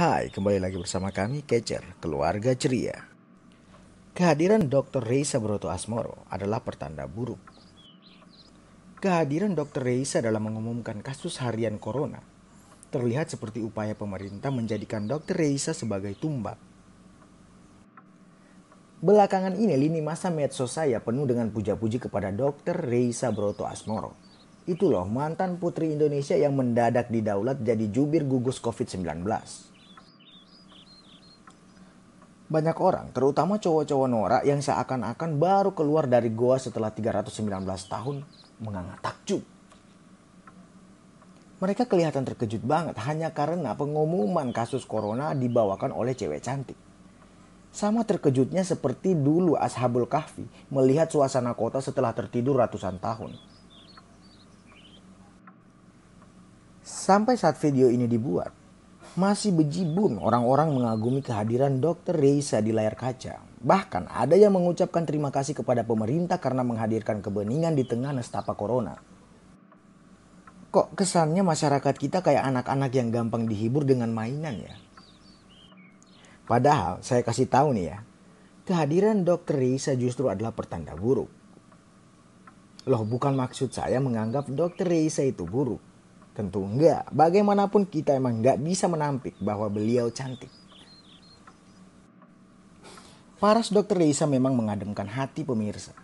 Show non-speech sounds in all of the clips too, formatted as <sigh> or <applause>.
Hai, kembali lagi bersama kami Kecer, keluarga ceria. Kehadiran Dr. Reisa Broto Asmoro adalah pertanda buruk. Kehadiran Dr. Reisa dalam mengumumkan kasus harian corona terlihat seperti upaya pemerintah menjadikan Dr. Reisa sebagai tumbak. Belakangan ini lini masa medsos saya penuh dengan puja-puji kepada Dr. Reisa Broto Asmoro. Itu mantan putri Indonesia yang mendadak didaulat jadi jubir gugus COVID-19. Banyak orang, terutama cowok-cowok norak yang seakan-akan baru keluar dari goa setelah 319 tahun menganga takjub. Mereka kelihatan terkejut banget hanya karena pengumuman kasus corona dibawakan oleh cewek cantik. Sama terkejutnya seperti dulu Ashabul Kahfi melihat suasana kota setelah tertidur ratusan tahun. Sampai saat video ini dibuat, masih bejibun orang-orang mengagumi kehadiran Dr. Reisa di layar kaca. Bahkan ada yang mengucapkan terima kasih kepada pemerintah karena menghadirkan kebeningan di tengah nestapa corona. Kok kesannya masyarakat kita kayak anak-anak yang gampang dihibur dengan mainan ya? Padahal saya kasih tahu nih ya, kehadiran Dr. Reisa justru adalah pertanda buruk. Loh bukan maksud saya menganggap Dr. Reisa itu buruk Tentu enggak. Bagaimanapun kita emang enggak bisa menampik bahwa beliau cantik. Paras Dr. Reisa memang mengademkan hati pemirsa.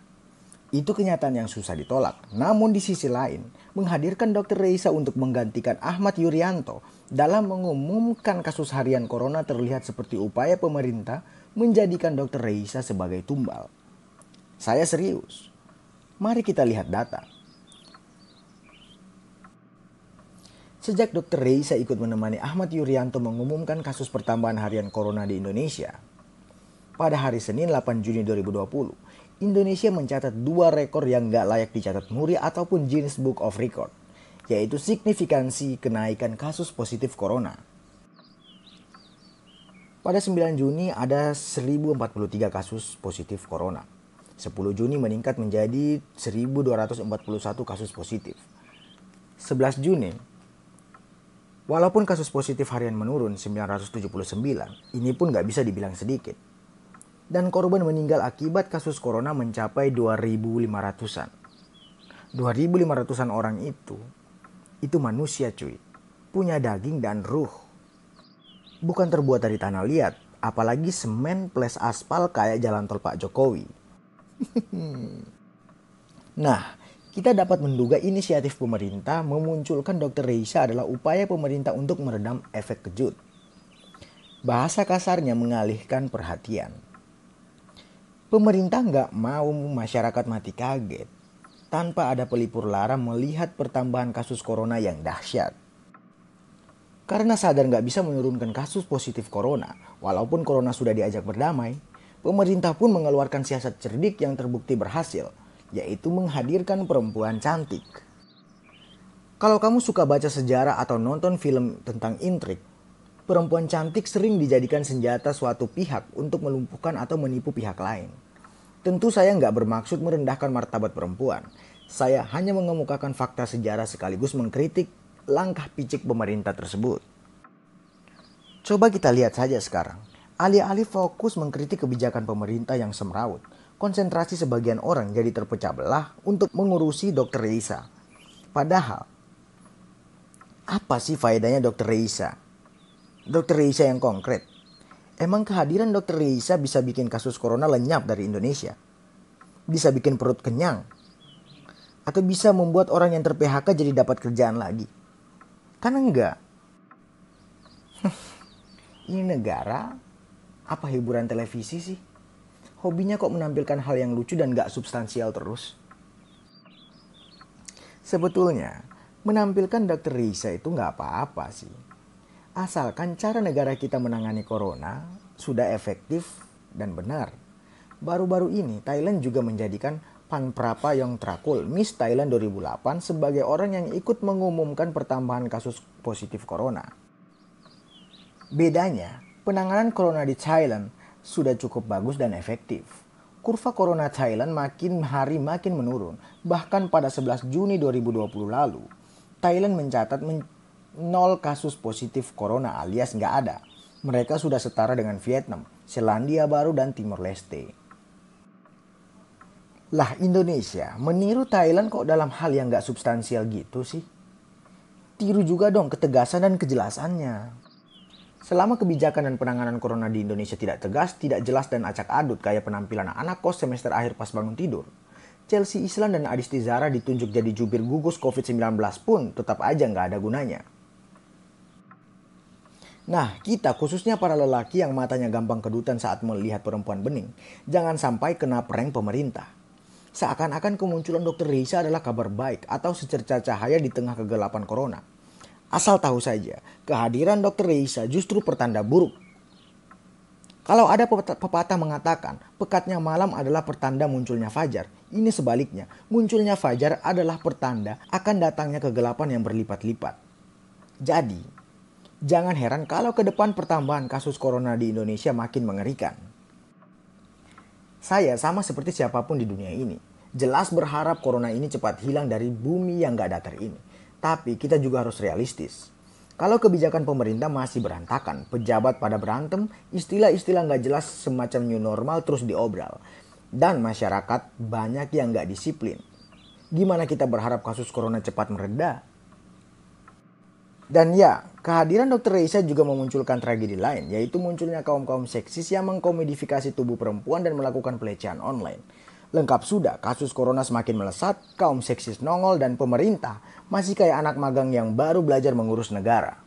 Itu kenyataan yang susah ditolak. Namun di sisi lain, menghadirkan Dr. Reisa untuk menggantikan Ahmad Yuryanto dalam mengumumkan kasus harian corona terlihat seperti upaya pemerintah menjadikan Dr. Reisa sebagai tumbal. Saya serius. Mari kita lihat data. Sejak Dr. Reisa ikut menemani Ahmad Yuryanto mengumumkan kasus pertambahan harian corona di Indonesia, pada hari Senin 8 Juni 2020, Indonesia mencatat dua rekor yang gak layak dicatat Muri ataupun jenis Book of Record, yaitu signifikansi kenaikan kasus positif corona. Pada 9 Juni ada 1043 kasus positif corona. 10 Juni meningkat menjadi 1241 kasus positif. 11 Juni Walaupun kasus positif harian menurun 979, ini pun nggak bisa dibilang sedikit. Dan korban meninggal akibat kasus corona mencapai 2.500-an. 2.500-an orang itu, itu manusia cuy. Punya daging dan ruh. Bukan terbuat dari tanah liat, apalagi semen plus aspal kayak jalan tol Pak Jokowi. <laughs> nah, kita dapat menduga inisiatif pemerintah memunculkan Dr. Reisa adalah upaya pemerintah untuk meredam efek kejut. Bahasa kasarnya mengalihkan perhatian. Pemerintah nggak mau masyarakat mati kaget tanpa ada pelipur lara melihat pertambahan kasus corona yang dahsyat. Karena sadar nggak bisa menurunkan kasus positif corona, walaupun corona sudah diajak berdamai, pemerintah pun mengeluarkan siasat cerdik yang terbukti berhasil – yaitu menghadirkan perempuan cantik. Kalau kamu suka baca sejarah atau nonton film tentang intrik, perempuan cantik sering dijadikan senjata suatu pihak untuk melumpuhkan atau menipu pihak lain. Tentu saya nggak bermaksud merendahkan martabat perempuan. Saya hanya mengemukakan fakta sejarah sekaligus mengkritik langkah picik pemerintah tersebut. Coba kita lihat saja sekarang. Alih-alih fokus mengkritik kebijakan pemerintah yang semrawut, konsentrasi sebagian orang jadi terpecah belah untuk mengurusi Dr. Reisa. Padahal, apa sih faedahnya Dr. Reisa? Dr. Reisa yang konkret. Emang kehadiran Dr. Reisa bisa bikin kasus corona lenyap dari Indonesia? Bisa bikin perut kenyang? Atau bisa membuat orang yang ter-PHK jadi dapat kerjaan lagi? Kan enggak. <laughs> Ini negara apa hiburan televisi sih? hobinya kok menampilkan hal yang lucu dan gak substansial terus? Sebetulnya, menampilkan Dr. Risa itu gak apa-apa sih. Asalkan cara negara kita menangani corona sudah efektif dan benar. Baru-baru ini Thailand juga menjadikan Pan Prapa yang Trakul Miss Thailand 2008 sebagai orang yang ikut mengumumkan pertambahan kasus positif corona. Bedanya, penanganan corona di Thailand sudah cukup bagus dan efektif. Kurva corona Thailand makin hari makin menurun. Bahkan pada 11 Juni 2020 lalu, Thailand mencatat men nol kasus positif corona alias nggak ada. Mereka sudah setara dengan Vietnam, Selandia Baru, dan Timor Leste. Lah Indonesia, meniru Thailand kok dalam hal yang nggak substansial gitu sih? Tiru juga dong ketegasan dan kejelasannya. Selama kebijakan dan penanganan corona di Indonesia tidak tegas, tidak jelas dan acak adut kayak penampilan anak kos semester akhir pas bangun tidur, Chelsea Islan dan Adisti Zara ditunjuk jadi jubir gugus COVID-19 pun tetap aja nggak ada gunanya. Nah, kita khususnya para lelaki yang matanya gampang kedutan saat melihat perempuan bening, jangan sampai kena prank pemerintah. Seakan-akan kemunculan dokter Risa adalah kabar baik atau secerca cahaya di tengah kegelapan corona. Asal tahu saja, kehadiran Dr. Reisa justru pertanda buruk. Kalau ada pepatah mengatakan pekatnya malam adalah pertanda munculnya fajar, ini sebaliknya, munculnya fajar adalah pertanda akan datangnya kegelapan yang berlipat-lipat. Jadi, jangan heran kalau ke depan pertambahan kasus corona di Indonesia makin mengerikan. Saya sama seperti siapapun di dunia ini, jelas berharap corona ini cepat hilang dari bumi yang gak datar ini tapi kita juga harus realistis. Kalau kebijakan pemerintah masih berantakan, pejabat pada berantem, istilah-istilah nggak jelas semacam new normal terus diobral. Dan masyarakat banyak yang nggak disiplin. Gimana kita berharap kasus corona cepat mereda? Dan ya, kehadiran Dr. Reisa juga memunculkan tragedi lain, yaitu munculnya kaum-kaum seksis yang mengkomodifikasi tubuh perempuan dan melakukan pelecehan online. Lengkap sudah, kasus corona semakin melesat, kaum seksis nongol dan pemerintah masih kayak anak magang yang baru belajar mengurus negara.